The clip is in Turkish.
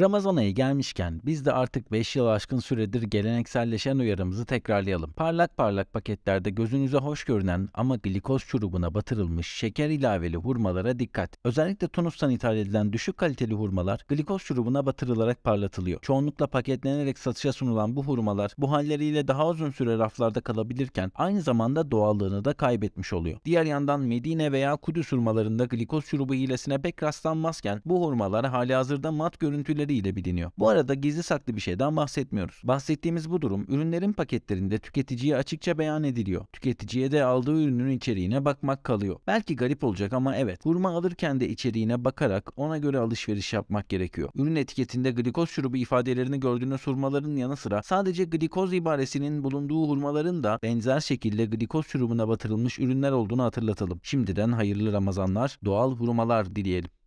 Ramazan ayı gelmişken biz de artık 5 yıl aşkın süredir gelenekselleşen uyarımızı tekrarlayalım. Parlak parlak paketlerde gözünüze hoş görünen ama glikoz çurubuna batırılmış şeker ilaveli hurmalara dikkat. Özellikle Tunus'tan ithal edilen düşük kaliteli hurmalar glikoz çurubuna batırılarak parlatılıyor. Çoğunlukla paketlenerek satışa sunulan bu hurmalar bu halleriyle daha uzun süre raflarda kalabilirken aynı zamanda doğallığını da kaybetmiş oluyor. Diğer yandan Medine veya Kudüs hurmalarında glikoz çurubu hilesine pek rastlanmazken bu hurmalar hali hazırda mat görüntüleri isimleriyle biliniyor. Bu arada gizli saklı bir şeyden bahsetmiyoruz. Bahsettiğimiz bu durum ürünlerin paketlerinde tüketiciye açıkça beyan ediliyor. Tüketiciye de aldığı ürünün içeriğine bakmak kalıyor. Belki garip olacak ama evet hurma alırken de içeriğine bakarak ona göre alışveriş yapmak gerekiyor. Ürün etiketinde glikoz şurubu ifadelerini gördüğünüz hurmaların yanı sıra sadece glikoz ibaresinin bulunduğu hurmaların da benzer şekilde glikoz şurubuna batırılmış ürünler olduğunu hatırlatalım. Şimdiden hayırlı Ramazanlar, doğal hurmalar dileyelim.